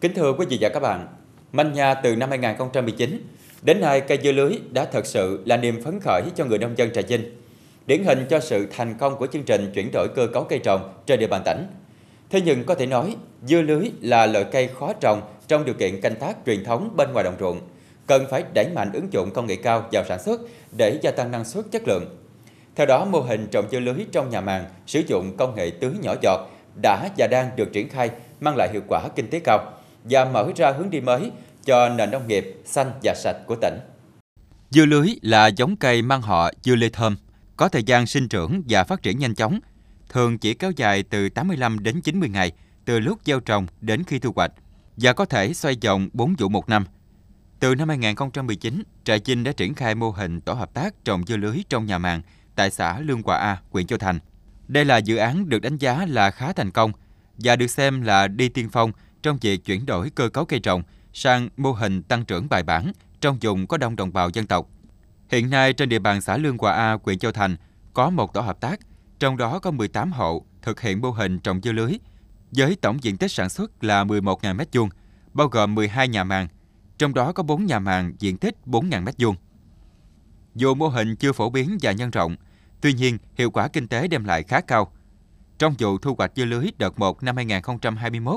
Kính thưa quý vị và các bạn, manh nha từ năm 2019 đến nay cây dưa lưới đã thật sự là niềm phấn khởi cho người nông dân Trà Vinh. Điển hình cho sự thành công của chương trình chuyển đổi cơ cấu cây trồng trên địa bàn tỉnh. Thế nhưng có thể nói, dưa lưới là loại cây khó trồng trong điều kiện canh tác truyền thống bên ngoài đồng ruộng, cần phải đẩy mạnh ứng dụng công nghệ cao vào sản xuất để gia tăng năng suất chất lượng. Theo đó, mô hình trồng dưa lưới trong nhà màng sử dụng công nghệ tưới nhỏ giọt đã và đang được triển khai mang lại hiệu quả kinh tế cao và mở ra hướng đi mới cho nền nông nghiệp xanh và sạch của tỉnh. Dưa lưới là giống cây mang họ dưa lê thơm, có thời gian sinh trưởng và phát triển nhanh chóng, thường chỉ kéo dài từ 85 đến 90 ngày từ lúc gieo trồng đến khi thu hoạch và có thể xoay vòng 4 vụ một năm. Từ năm 2019, Trà Vinh đã triển khai mô hình tổ hợp tác trồng dưa lưới trong nhà màng tại xã Lương Quả A, huyện Châu Thành. Đây là dự án được đánh giá là khá thành công và được xem là đi tiên phong – trong việc chuyển đổi cơ cấu cây trồng sang mô hình tăng trưởng bài bản trong vùng có đông đồng bào dân tộc. Hiện nay trên địa bàn xã Lương Hòa A, huyện Châu Thành có một tổ hợp tác, trong đó có 18 hộ thực hiện mô hình trồng dưa lưới với tổng diện tích sản xuất là 11.000 m2, bao gồm 12 nhà màng, trong đó có 4 nhà màng diện tích 4.000 m2. Dù mô hình chưa phổ biến và nhân rộng, tuy nhiên hiệu quả kinh tế đem lại khá cao. Trong vụ thu hoạch dưa lưới đợt 1 năm 2021,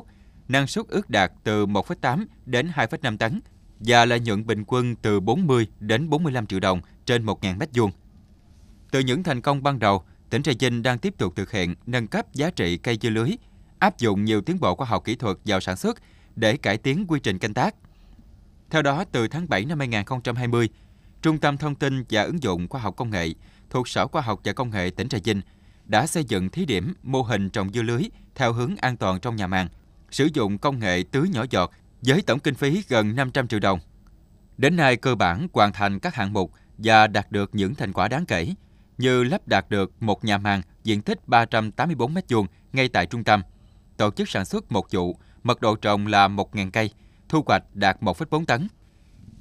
năng suất ước đạt từ 1,8 đến 2,5 tấn và lợi nhuận bình quân từ 40 đến 45 triệu đồng trên 1.000 mét vuông. Từ những thành công ban đầu, tỉnh Trà Vinh đang tiếp tục thực hiện nâng cấp giá trị cây dưa lưới, áp dụng nhiều tiến bộ khoa học kỹ thuật vào sản xuất để cải tiến quy trình canh tác. Theo đó, từ tháng 7 năm 2020, Trung tâm Thông tin và Ứng dụng Khoa học Công nghệ thuộc Sở Khoa học và Công nghệ tỉnh Trà Vinh đã xây dựng thí điểm mô hình trồng dưa lưới theo hướng an toàn trong nhà màng – sử dụng công nghệ tưới nhỏ giọt với tổng kinh phí gần 500 triệu đồng. Đến nay cơ bản hoàn thành các hạng mục và đạt được những thành quả đáng kể như lắp đặt được một nhà màng diện tích 384 m2 ngay tại trung tâm, tổ chức sản xuất một vụ, mật độ trồng là 1.000 cây, thu hoạch đạt 1,4 tấn.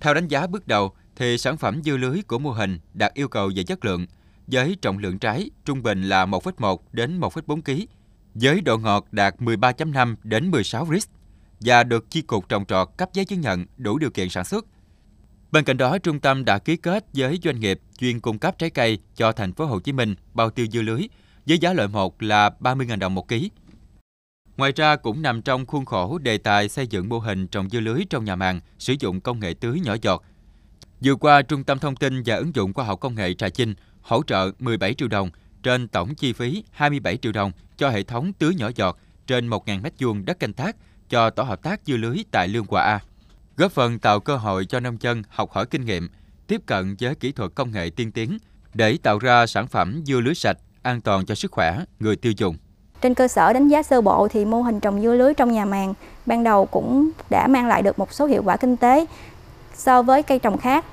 Theo đánh giá bước đầu thì sản phẩm dưa lưới của mô hình đạt yêu cầu về chất lượng với trọng lượng trái trung bình là 1,1 đến 1,4 kg với độ ngọt đạt 13.5 đến 16 rit và được chi cục trồng trọt cấp giấy chứng nhận đủ điều kiện sản xuất. Bên cạnh đó, trung tâm đã ký kết với doanh nghiệp chuyên cung cấp trái cây cho thành phố Hồ Chí Minh bao tiêu dưa lưới với giá loại 1 là 30.000 đồng một ký. Ngoài ra cũng nằm trong khuôn khổ đề tài xây dựng mô hình trồng dưa lưới trong nhà màng sử dụng công nghệ tưới nhỏ giọt. Vừa qua, Trung tâm Thông tin và Ứng dụng Khoa học Công nghệ Trà Vinh hỗ trợ 17 triệu đồng trên tổng chi phí 27 triệu đồng cho hệ thống tưới nhỏ giọt trên 1.000 m2 đất canh tác cho tổ hợp tác dưa lưới tại Lương quả A, góp phần tạo cơ hội cho nông dân học hỏi kinh nghiệm, tiếp cận với kỹ thuật công nghệ tiên tiến để tạo ra sản phẩm dưa lưới sạch, an toàn cho sức khỏe người tiêu dùng. Trên cơ sở đánh giá sơ bộ thì mô hình trồng dưa lưới trong nhà màng ban đầu cũng đã mang lại được một số hiệu quả kinh tế so với cây trồng khác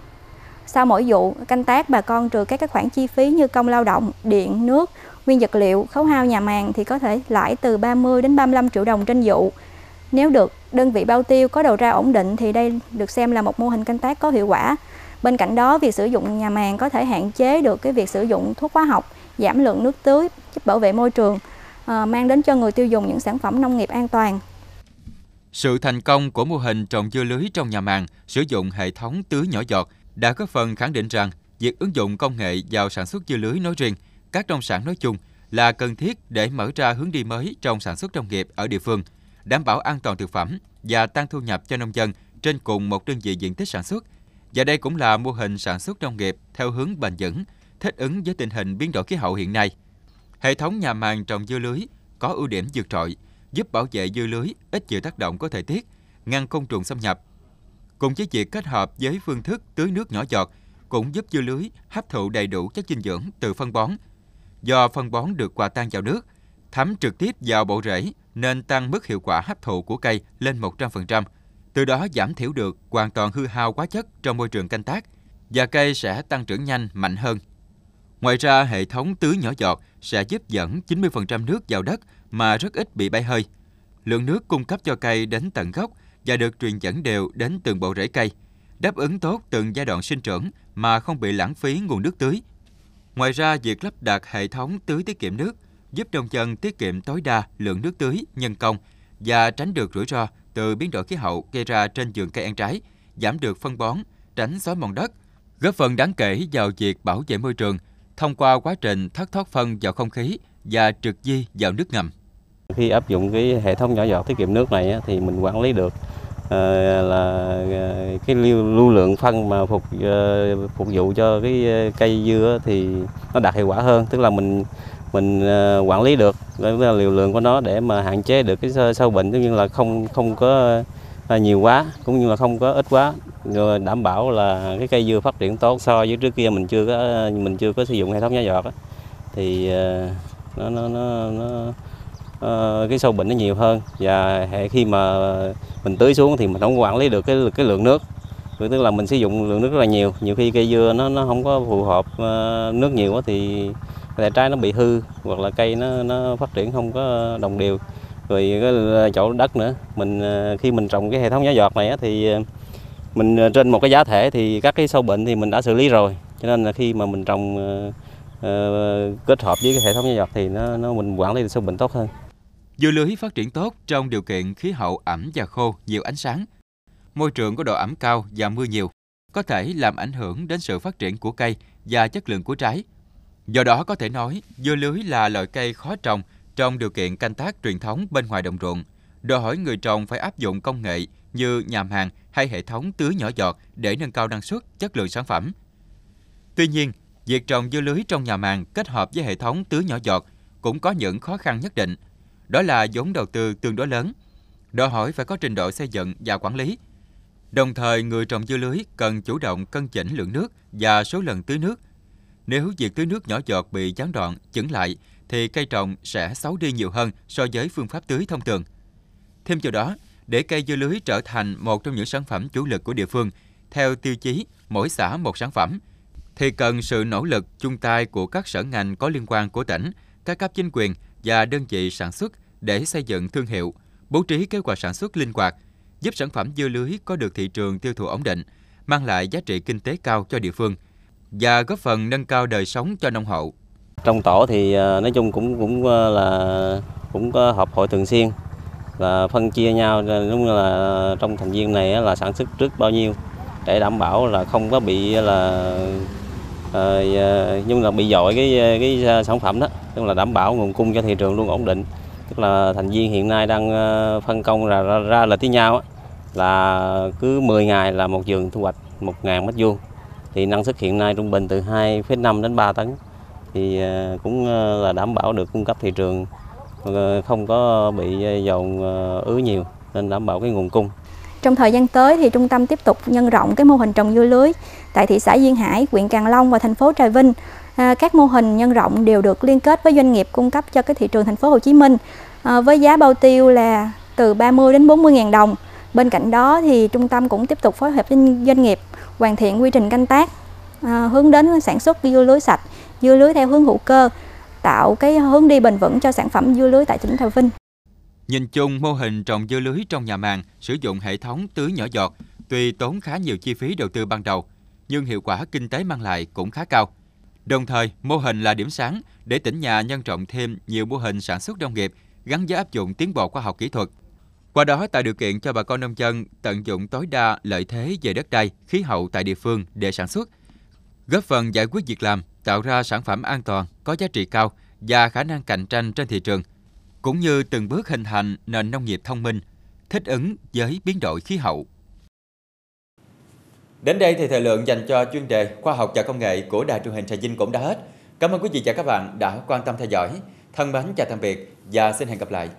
sau mỗi vụ canh tác, bà con trừ các cái khoản chi phí như công lao động, điện, nước, nguyên vật liệu, khấu hao nhà màng thì có thể lãi từ 30 đến 35 triệu đồng trên vụ. Nếu được đơn vị bao tiêu có đầu ra ổn định thì đây được xem là một mô hình canh tác có hiệu quả. Bên cạnh đó, việc sử dụng nhà màng có thể hạn chế được cái việc sử dụng thuốc hóa học, giảm lượng nước tưới, giúp bảo vệ môi trường, ờ, mang đến cho người tiêu dùng những sản phẩm nông nghiệp an toàn. Sự thành công của mô hình trồng dưa lưới trong nhà màng sử dụng hệ thống tưới nhỏ giọt đã góp phần khẳng định rằng việc ứng dụng công nghệ vào sản xuất dưa lưới nói riêng, các nông sản nói chung là cần thiết để mở ra hướng đi mới trong sản xuất nông nghiệp ở địa phương, đảm bảo an toàn thực phẩm và tăng thu nhập cho nông dân trên cùng một đơn vị diện tích sản xuất. Và đây cũng là mô hình sản xuất nông nghiệp theo hướng bền vững, thích ứng với tình hình biến đổi khí hậu hiện nay. Hệ thống nhà màng trồng dưa lưới có ưu điểm vượt trội, giúp bảo vệ dưa lưới ít chịu tác động của thời tiết, ngăn côn trùng xâm nhập cùng với việc kết hợp với phương thức tưới nước nhỏ giọt cũng giúp dưa lưới hấp thụ đầy đủ chất dinh dưỡng từ phân bón. Do phân bón được hòa tan vào nước, thấm trực tiếp vào bộ rễ nên tăng mức hiệu quả hấp thụ của cây lên 100%, từ đó giảm thiểu được hoàn toàn hư hao quá chất trong môi trường canh tác và cây sẽ tăng trưởng nhanh, mạnh hơn. Ngoài ra, hệ thống tưới nhỏ giọt sẽ giúp dẫn 90% nước vào đất mà rất ít bị bay hơi. Lượng nước cung cấp cho cây đến tận gốc – và được truyền dẫn đều đến từng bộ rễ cây, đáp ứng tốt từng giai đoạn sinh trưởng mà không bị lãng phí nguồn nước tưới. Ngoài ra, việc lắp đặt hệ thống tưới tiết kiệm nước giúp nông dân tiết kiệm tối đa lượng nước tưới nhân công và tránh được rủi ro từ biến đổi khí hậu gây ra trên vườn cây ăn trái, giảm được phân bón, tránh xói mòn đất, góp phần đáng kể vào việc bảo vệ môi trường thông qua quá trình thất thoát phân vào không khí và trực di vào nước ngầm. Khi áp dụng cái hệ thống nhỏ giọt tiết kiệm nước này thì mình quản lý được Ờ, là ờ, cái lưu, lưu lượng phân mà phục ờ, phục vụ cho cái cây dưa thì nó đạt hiệu quả hơn tức là mình mình quản lý được là liều lượng của nó để mà hạn chế được cái sâu bệnh cũng như là không không có nhiều quá cũng như là không có ít quá rồi đảm bảo là cái cây dưa phát triển tốt so với trước kia mình chưa có mình chưa có sử dụng hệ thống nhá giọt á thì nó nó nó, nó Ờ, cái sâu bệnh nó nhiều hơn và hệ khi mà mình tưới xuống thì mình không quản lý được cái cái lượng nước tức là mình sử dụng lượng nước rất là nhiều nhiều khi cây dưa nó nó không có phù hợp ờ, nước nhiều quá thì lại trái nó bị hư hoặc là cây nó nó phát triển không có đồng đều rồi cái chỗ đất nữa mình ờ, khi mình trồng cái hệ thống giá giọt này thì mình trên một cái giá thể thì các cái sâu bệnh thì mình đã xử lý rồi cho nên là khi mà mình trồng uh, kết hợp với cái hệ thống giá giọt thì nó nó mình quản lý được sâu bệnh tốt hơn Dưa lưới phát triển tốt trong điều kiện khí hậu ẩm và khô, nhiều ánh sáng. Môi trường có độ ẩm cao và mưa nhiều, có thể làm ảnh hưởng đến sự phát triển của cây và chất lượng của trái. Do đó có thể nói, dưa lưới là loại cây khó trồng trong điều kiện canh tác truyền thống bên ngoài đồng ruộng. Đòi hỏi người trồng phải áp dụng công nghệ như nhàm hàng hay hệ thống tưới nhỏ giọt để nâng cao năng suất, chất lượng sản phẩm. Tuy nhiên, việc trồng dưa lưới trong nhà màng kết hợp với hệ thống tưới nhỏ giọt cũng có những khó khăn nhất định – đó là vốn đầu tư tương đối lớn, đòi hỏi phải có trình độ xây dựng và quản lý. Đồng thời, người trồng dưa lưới cần chủ động cân chỉnh lượng nước và số lần tưới nước. Nếu việc tưới nước nhỏ giọt bị gián đoạn, chững lại, thì cây trồng sẽ xấu đi nhiều hơn so với phương pháp tưới thông thường. Thêm vào đó, để cây dưa lưới trở thành một trong những sản phẩm chủ lực của địa phương, theo tiêu chí mỗi xã một sản phẩm, thì cần sự nỗ lực chung tay của các sở ngành có liên quan của tỉnh, các cấp chính quyền và đơn vị sản xuất để xây dựng thương hiệu, bố trí kế hoạch sản xuất linh hoạt, giúp sản phẩm dưa lưới có được thị trường tiêu thụ ổn định, mang lại giá trị kinh tế cao cho địa phương và góp phần nâng cao đời sống cho nông hộ. Trong tổ thì ờ, nói chung cũng cũng ờ, là cũng có họp hội thường xuyên là phân chia nhau đúng là trong thành viên này là sản xuất trước bao nhiêu để đảm bảo là không có bị ờ, là rồi ờ, ờ, nhưng là bị dội cái cái sản phẩm đó tức là đảm bảo nguồn cung cho thị trường luôn ổn định tức là thành viên hiện nay đang ờ, phân công ra ra, ra là với nhau á, là cứ 10 ngày là một vườn thu hoạch 1.000 mét vuông thì năng suất hiện nay trung bình từ 2,5 đến 3 tấn thì cũng là đảm bảo được cung cấp thị trường không có bị dầu ứ nhiều nên đảm bảo cái nguồn cung trong thời gian tới thì trung tâm tiếp tục nhân rộng cái mô hình trồng dưa lưới tại thị xã Duyên Hải, huyện Càng Long và thành phố Trà Vinh. À, các mô hình nhân rộng đều được liên kết với doanh nghiệp cung cấp cho cái thị trường thành phố Hồ Chí Minh à, với giá bao tiêu là từ 30 đến 40 000 đồng. Bên cạnh đó thì trung tâm cũng tiếp tục phối hợp với doanh nghiệp hoàn thiện quy trình canh tác à, hướng đến sản xuất dưa lưới sạch, dưa lưới theo hướng hữu cơ tạo cái hướng đi bền vững cho sản phẩm dưa lưới tại tỉnh Trà Vinh. Nhìn chung, mô hình trồng dưa lưới trong nhà màng sử dụng hệ thống tưới nhỏ giọt tuy tốn khá nhiều chi phí đầu tư ban đầu, nhưng hiệu quả kinh tế mang lại cũng khá cao. Đồng thời, mô hình là điểm sáng để tỉnh nhà nhân rộng thêm nhiều mô hình sản xuất nông nghiệp gắn với áp dụng tiến bộ khoa học kỹ thuật. Qua đó tạo điều kiện cho bà con nông dân tận dụng tối đa lợi thế về đất đai, khí hậu tại địa phương để sản xuất, góp phần giải quyết việc làm, tạo ra sản phẩm an toàn, có giá trị cao và khả năng cạnh tranh trên thị trường – cũng như từng bước hình thành nền nông nghiệp thông minh, thích ứng với biến đổi khí hậu. Đến đây thì thời lượng dành cho chuyên đề khoa học và công nghệ của Đài truyền hình Trà Vinh cũng đã hết. Cảm ơn quý vị và các bạn đã quan tâm theo dõi. Thân mến chào tạm biệt và xin hẹn gặp lại.